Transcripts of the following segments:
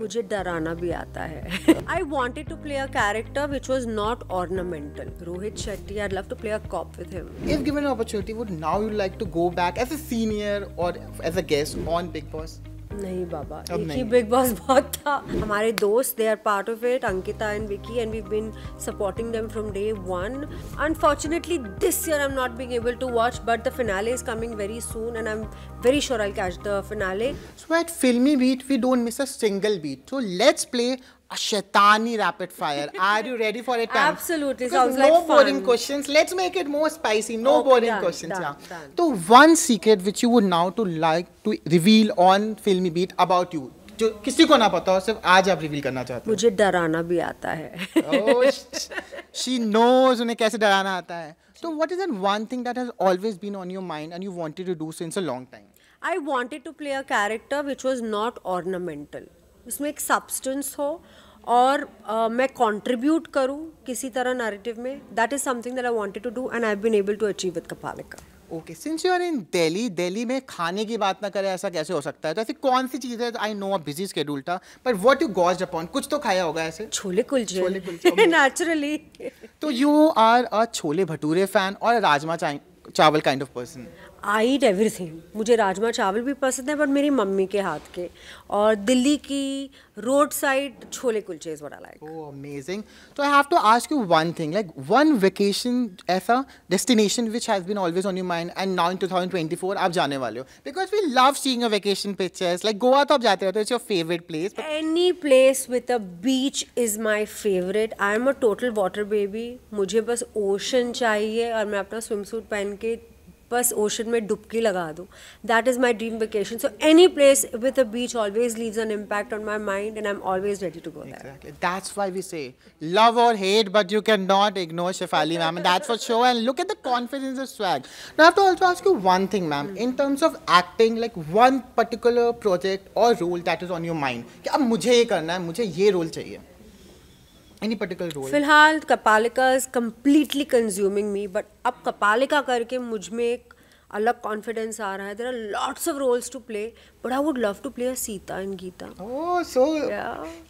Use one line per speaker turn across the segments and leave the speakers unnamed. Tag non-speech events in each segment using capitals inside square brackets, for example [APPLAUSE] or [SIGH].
मुझे डराना भी आता
है I wanted to play a character which was not ornamental Rohit Shetty I love to play a with him if
given opportunity would now you like to go back as a और as a guest on Bigg Boss नहीं बाबा अब एक ही big Boss बहुत
था हमारे दोस्त they are part of it Ankita and Vicky and we been supporting them from day one unfortunately this year I am not being able to watch but the finale is coming very soon and I am very sure I catch the finale
so at Filmibeat we don't miss a single beat so let's play a shaitani rapid fire. Are you ready for it? Absolutely. Sounds no like boring fun. questions. Let's make it more spicy. No okay, boring done, questions. Done, yeah. So one secret which you would now to like to reveal on Filmy Beat about you. जो किसी को ना पता हो सिर्फ आज आप reveal करना चाहते हो
मुझे डराना
भी आता है शी नोज उन्हें कैसे डराना आता है तो what is that one thing that has always been on your mind and you wanted to do since a long time
I wanted to play a character which was not ornamental उसमें एक substance हो और uh, मैं contribute करूं किसी तरह narrative में that is something that I wanted to do and I been able to achieve with Kapalika
okay since you are in Delhi Delhi में खाने की बात ना करें ऐसा कैसे हो सकता है तो ऐसी कौन सी चीज़ है I know a busy schedule था but what you gorge upon कुछ तो खाया होगा ऐसे छोले कुलचे छोले कुलचे नेचुरली [LAUGHS] तो you are a chole bhature fan और rajma chawal kind of person I eat तो
एवरीथिंग मुझे राजमा चावल भी पसंद है बट मेरी मम्मी के हाथ के और दिल्ली की road side chole kulche is what I like
oh amazing तो I have to ask you one thing like one vacation ऐसा destination which has been always on your mind and now in 2024 आप जाने वाले हो because we love seeing a vacation pictures like Goa तो आप जाते रहते हो it's your favourite place any place with a beach is my favourite I am a total water baby
मुझे बस ओशन चाहिए और मैं अपना स्विम सूट पहन के बस ओशन में डुबकी लगा दूँ that is my dream vacation so any place with a beach always leaves an impact on my mind
and I am always ready to go that's why we say love और hate but you can not ignore Shefali ma'am that's for show and look at the confidence of swag now to also ask you one thing ma'am in terms of acting like one particular project और role that is on your mind कि अब मुझे ये करना है मुझे ये role चाहिए any particular role
फिलहाल Kapalika is completely consuming me but अब कपालिका करके मुझ में एक अलग कॉन्फिडेंस आ रहा है there are lots of roles to play but I would love to play Sita in Geeta oh so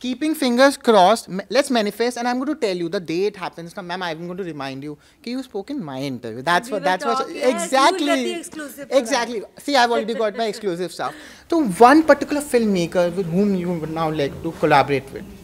keeping fingers cross let's manifest and I am going to tell you the date happens now ma'am I am going to remind you कि you spoke in my interview that's what that's what exactly exactly see I have already got my exclusive stuff तो one particular film maker with whom you would now like to collaborate with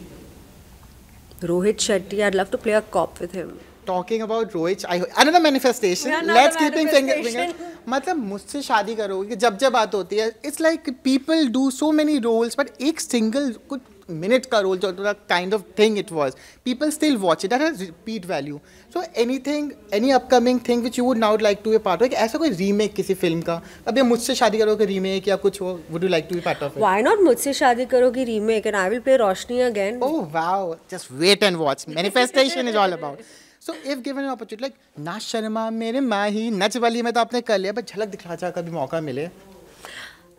Rohit Shetty, I'd love to play a cop with him. Talking about Rohit, I, another manifestation. Yeah, another Let's manifestation. keep in finger. मतलब मुझसे शादी करोगे जब जब बात होती है it's like people do so many roles but एक सिंगल कुछ minute ka role chalta tha kind of thing it was people still watch it that has repeat value so anything any upcoming thing which you would now like to be part of ऐसा कोई remake किसी film का अब ये मुझसे शादी करोगे remake या कुछ हो would you like to be part of it why
not मुझसे शादी करोगी remake and I will
play Roshni again oh wow just wait and watch manifestation is all about so if given opportunity like ना शर्मा मेरे माही नच वाली में तो आपने कर लिया बट झलक दिखा जा का भी मौका मिले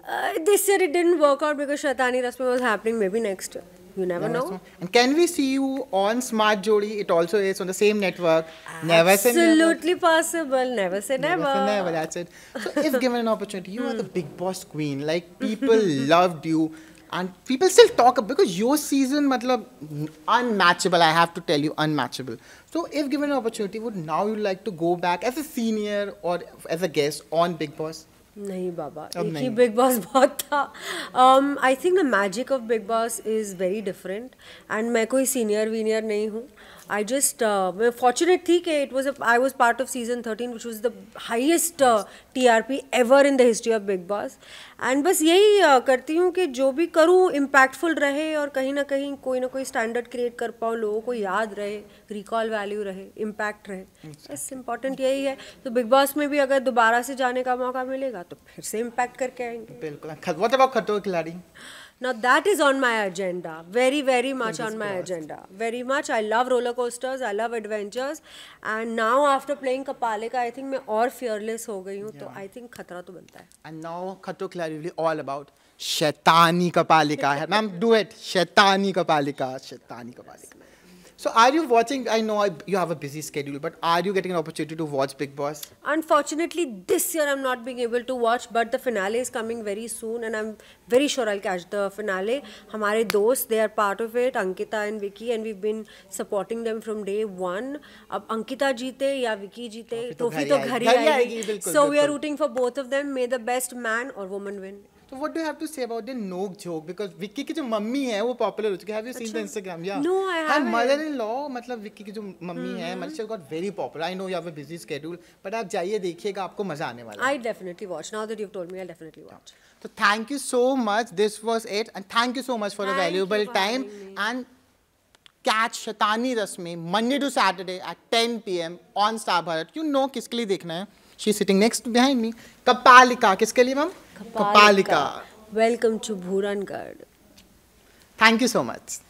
Uh, this year it didn't work out because Shatani Rasmi was happening maybe next year. You never yeah, know. And can we see you on Smart Jodi? It also is on the same network. Never say never. Absolutely possible. Never say never. Never say never. That's it. So if [LAUGHS] given an opportunity, you are the hmm. big boss queen. Like [LAUGHS] people loved you. And people still talk because your season, matlab, unmatchable. I have to tell you, unmatchable. So, if given an opportunity, would now you like to go back as a senior or as a guest on Big Boss? नहीं बाबा एक नहीं। ही big Boss बहुत था I think the magic of Bigg Boss is
very different and मैं कोई senior veneer नहीं हूँ I just uh, fortunate thi ke it was a, I was part of season 13 which was the highest uh, TRP ever in the history of Big Boss and बस यही uh, करती हूँ कि जो भी करूँ impactful रहे और कहीं ना कहीं कोई ना कोई standard create कर पाऊँ लोगों को याद रहे recall value रहे impact रहे बस important यही है तो Big Boss में भी अगर दोबारा से जाने का मौका मिलेगा तो फिर से impact करके आएंगे बिल्कुल about खतौर खिलाड़ी Now that is on my agenda, very, very much on my crossed. agenda. Very much. I love roller coasters, I love adventures. And now after playing Kapalika, I think मैं और fearless हो hu हूँ तो I think खतरा तो बनता है.
And now Khatto clearly all about shaitani Kapalika. Ma'am, do it. shaitani Kapalika. shaitani Kapalika. Yes. So are you watching? I know I, you have a busy schedule, but are you getting an opportunity to watch Big Boss?
Unfortunately, this year I'm not being able to watch, but the finale is coming very soon, and I'm very sure I'll catch the finale. Hamare dost, they are part of it, Ankita and Vicky, and we've been supporting them from day one. Ab Ankita jite ya Vicky jite, to ghari aayegi. So we are rooting for both of them. May the best
man or woman win. So what do you have to say about the Nog joke? Because Vicky की जो mummy है वो popular हो चुकी है. Have you seen the Instagram? Yeah. No, I haven't. Her mother-in-law मतलब विक्की की जो मम्मी है मतलब she got very popular. I know you have a busy schedule, but आप जाइए देखिएगा आपको मजा आने वाला
है. I definitely watch. Now that you've told me, I'll definitely watch.
So thank you so much. This was it, and thank you so much for thank a valuable time and. Catch Shaitani Rasmein Monday to Saturday at 10 PM on Star Bharat you know किसके लिए देखना है she sitting next behind me Kapalika किसके लिए ma'am Kapalika welcome to Bhurangarh thank you
so much